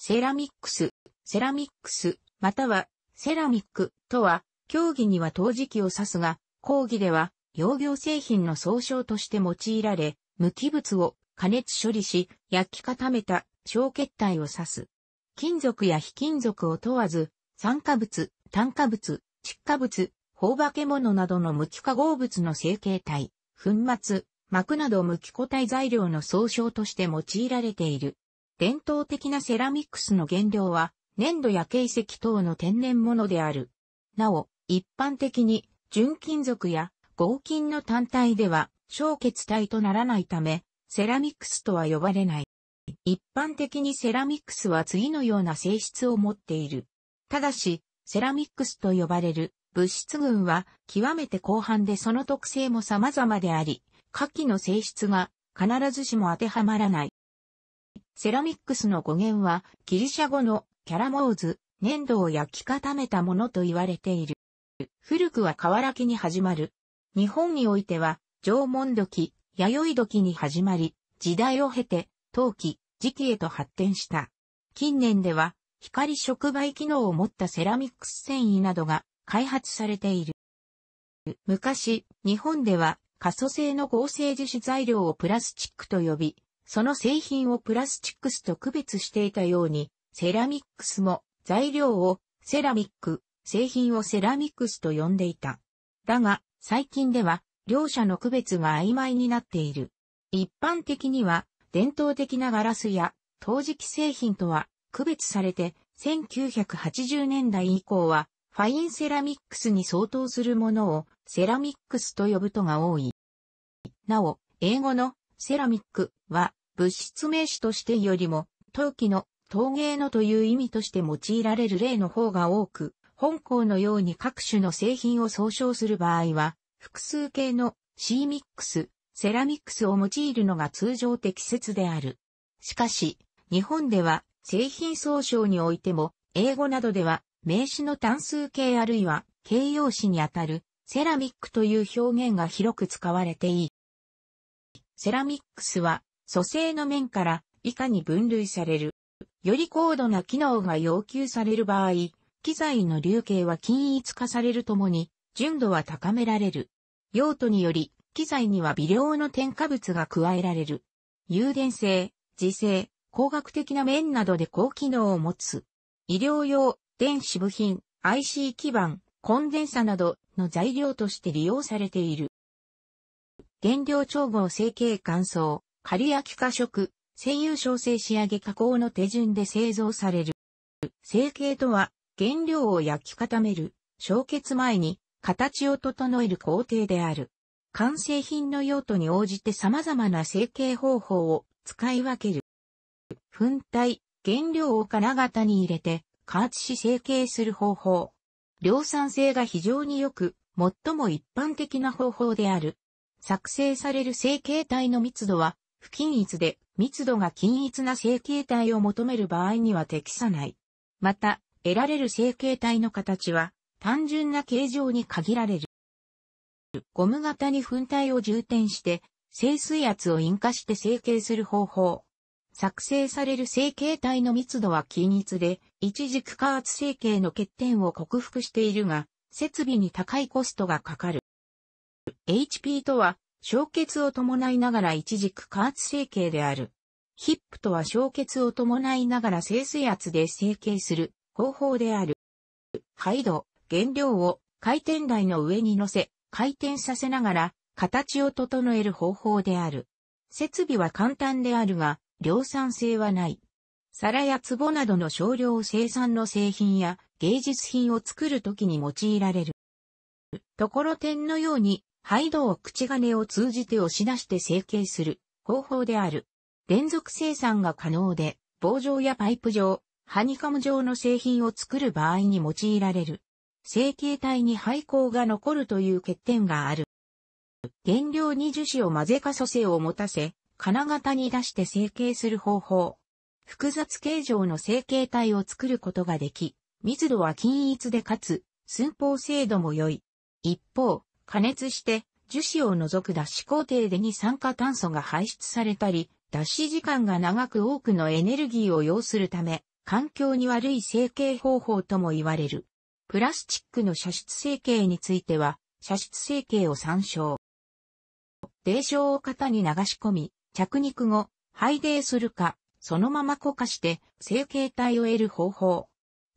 セラミックス、セラミックス、または、セラミックとは、競技には陶磁器を指すが、講義では、洋業製品の総称として用いられ、無機物を加熱処理し、焼き固めた小結体を指す。金属や非金属を問わず、酸化物、炭化物、窒化物、放化け物などの無機化合物の成形体、粉末、膜など無機固体材料の総称として用いられている。伝統的なセラミックスの原料は、粘土や形石等の天然物である。なお、一般的に、純金属や合金の単体では、小結体とならないため、セラミックスとは呼ばれない。一般的にセラミックスは次のような性質を持っている。ただし、セラミックスと呼ばれる物質群は極めて広範でその特性も様々であり、下記の性質が必ずしも当てはまらない。セラミックスの語源は、ギリシャ語のキャラモーズ、粘土を焼き固めたものと言われている。古くは瓦木に始まる。日本においては、縄文土器、弥生土器に始まり、時代を経て、陶器、時期へと発展した。近年では、光触媒機能を持ったセラミックス繊維などが開発されている。昔、日本では、可塑性の合成樹脂材料をプラスチックと呼び、その製品をプラスチックスと区別していたように、セラミックスも材料をセラミック、製品をセラミックスと呼んでいた。だが、最近では、両者の区別が曖昧になっている。一般的には、伝統的なガラスや、陶磁器製品とは区別されて、1980年代以降は、ファインセラミックスに相当するものを、セラミックスと呼ぶとが多い。なお、英語のセラミックは、物質名詞としてよりも、陶器の陶芸のという意味として用いられる例の方が多く、本校のように各種の製品を総称する場合は、複数形のシーミックス、セラミックスを用いるのが通常適切である。しかし、日本では製品総称においても、英語などでは名詞の単数形あるいは形容詞にあたるセラミックという表現が広く使われていい。セラミックスは蘇生の面から以下に分類される。より高度な機能が要求される場合、機材の流形は均一化されるともに、純度は高められる。用途により、機材には微量の添加物が加えられる。誘電性、磁性、工学的な面などで高機能を持つ。医療用、電子部品、IC 基板、コンデンサなどの材料として利用されている。原料調合成形乾燥、仮焼き化食、専用調整仕上げ加工の手順で製造される。成形とは、原料を焼き固める、焼結前に、形を整える工程である。完成品の用途に応じて様々な成形方法を使い分ける。粉体、原料を金型に入れて、加圧し成形する方法。量産性が非常に良く、最も一般的な方法である。作成される成形体の密度は不均一で密度が均一な成形体を求める場合には適さない。また、得られる成形体の形は単純な形状に限られる。ゴム型に粉体を充填して、静水圧を引火して成形する方法。作成される成形体の密度は均一で、一軸加圧成形の欠点を克服しているが、設備に高いコストがかかる。HP とは、小血を伴いながら一軸加圧成形である。ヒップとは小血を伴いながら静水圧で成形する方法である。ハイド、原料を回転台の上に乗せ、回転させながら形を整える方法である。設備は簡単であるが、量産性はない。皿や壺などの少量生産の製品や芸術品を作るときに用いられる。ところてんのように廃道を口金を通じて押し出して成形する方法である。連続生産が可能で、棒状やパイプ状、ハニカム状の製品を作る場合に用いられる。成形体に廃校が残るという欠点がある。原料に樹脂を混ぜか素性を持たせ、金型に出して成形する方法。複雑形状の成形体を作ることができ、密度は均一でかつ、寸法精度も良い。一方、加熱して樹脂を除く脱脂工程で二酸化炭素が排出されたり、脱脂時間が長く多くのエネルギーを要するため、環境に悪い成形方法とも言われる。プラスチックの射出成形については、射出成形を参照。泥焼を型に流し込み、着肉後、排泥するか、そのまま固化して成形体を得る方法。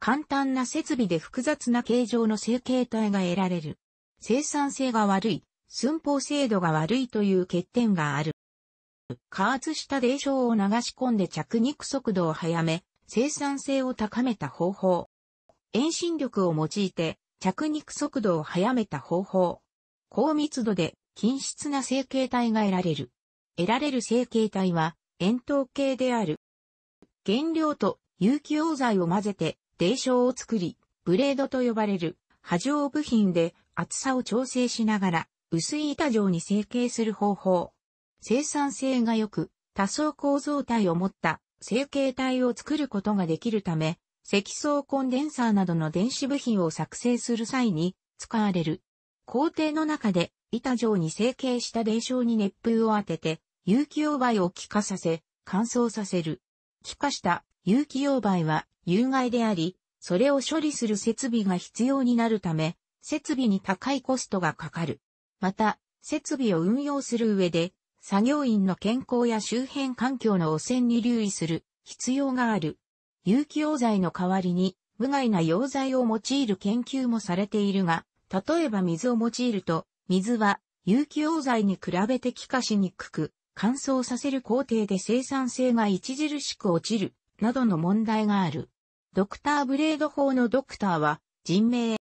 簡単な設備で複雑な形状の成形体が得られる。生産性が悪い、寸法精度が悪いという欠点がある。加圧した冷床を流し込んで着肉速度を早め、生産性を高めた方法。遠心力を用いて着肉速度を早めた方法。高密度で均質な成形体が得られる。得られる成形体は円筒形である。原料と有機溶剤を混ぜて冷床を作り、ブレードと呼ばれる波状部品で厚さを調整しながら、薄い板状に成形する方法。生産性が良く、多層構造体を持った成形体を作ることができるため、積層コンデンサーなどの電子部品を作成する際に使われる。工程の中で板状に成形した電床に熱風を当てて、有機溶媒を気化させ、乾燥させる。気化した有機溶媒は有害であり、それを処理する設備が必要になるため、設備に高いコストがかかる。また、設備を運用する上で、作業員の健康や周辺環境の汚染に留意する必要がある。有機溶剤の代わりに、無害な溶剤を用いる研究もされているが、例えば水を用いると、水は有機溶剤に比べて気化しにくく、乾燥させる工程で生産性が著しく落ちる、などの問題がある。ドクターブレード法のドクターは、人命、